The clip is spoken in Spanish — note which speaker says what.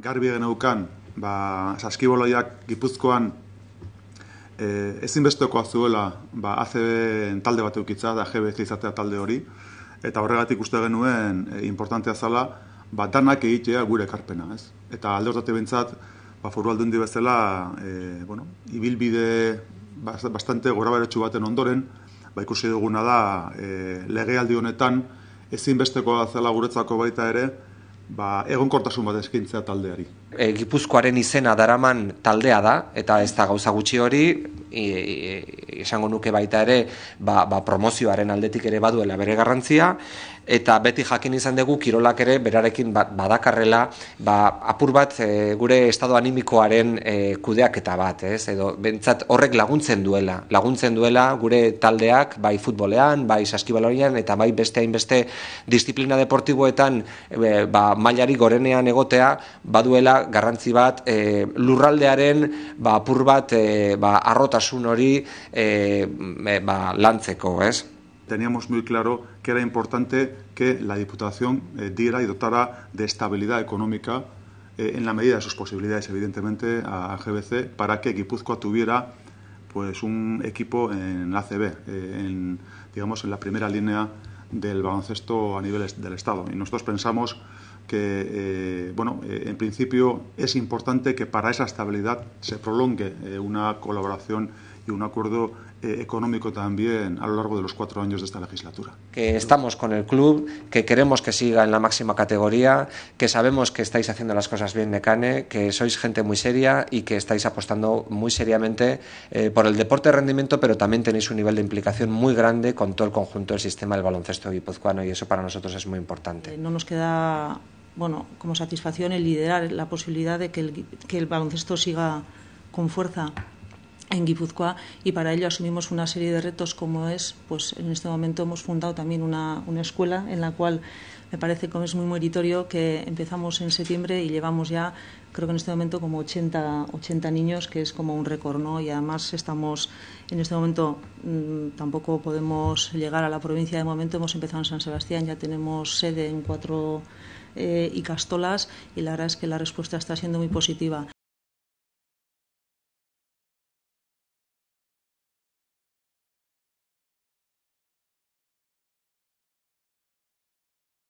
Speaker 1: garbi geneukan, ba, saskiboloiak gipuzkoan e, eh, ezinbestokoa zuela ba, ACB talde bat eukitza, da GB izatea talde hori, eta horregatik uste genuen e, eh, importantea zala, ba, danak egitea gure karpena, ez? Eta alde horretatik bentsat, ba, foru aldundi bezala, e, bueno, ibilbide bastante gora beretsu baten ondoren, ba, ikusi duguna da, e, legealdi honetan, ezinbestekoa zela guretzako baita ere, ba, egonkortasun bat
Speaker 2: taldeari. E, Gipuzkoaren izena daraman taldea da, eta ez da gauza gutxi hori, esango nuke baita ere, ba, ba promozioaren aldetik ere baduela bere garrantzia, eta beti jakin izan dugu kirolak ere berarekin ba, badakarrela ba, apur bat e, gure estado animikoaren e, kudeak eta bat, ez? Edo bentsat horrek laguntzen duela, laguntzen duela gure taldeak bai futbolean, bai saskibaloian eta bai beste hainbeste disiplina deportiboetan e, ba, mailari gorenean egotea baduela garrantzi bat e, lurraldearen ba, apur bat e, ba, arrotasun
Speaker 1: hori e, Eh, lance, ¿cómo es? Teníamos muy claro que era importante que la Diputación eh, diera y dotara de estabilidad económica eh, en la medida de sus posibilidades, evidentemente, a, GBC para que Guipúzcoa tuviera pues un equipo en la ACB, en, digamos en la primera línea del baloncesto a nivel del Estado. Y nosotros pensamos que, bueno, en principio es importante que para esa estabilidad se prolongue una colaboración y un acuerdo eh, económico también a lo largo de los cuatro años de esta legislatura. Que estamos
Speaker 2: con el club, que queremos que siga en la máxima categoría, que sabemos que estáis haciendo las cosas bien, Cane, que sois gente muy seria y que estáis apostando muy seriamente eh, por el deporte de rendimiento, pero también tenéis un nivel de implicación muy grande con todo el conjunto del sistema del baloncesto guipuzcoano y eso para nosotros es muy importante.
Speaker 3: Eh, no nos queda bueno, como satisfacción el liderar la posibilidad de que el, que el baloncesto siga con fuerza en Guipúzcoa y para ello asumimos una serie de retos como es, pues en este momento hemos fundado también una, una escuela en la cual me parece que es muy meritorio que empezamos en septiembre y llevamos ya, creo que en este momento, como 80, 80 niños, que es como un récord, ¿no? Y además estamos, en este momento mm, tampoco podemos llegar a la provincia de momento, hemos empezado en San Sebastián, ya tenemos sede en cuatro y eh, castolas y la verdad es que la respuesta está siendo muy positiva.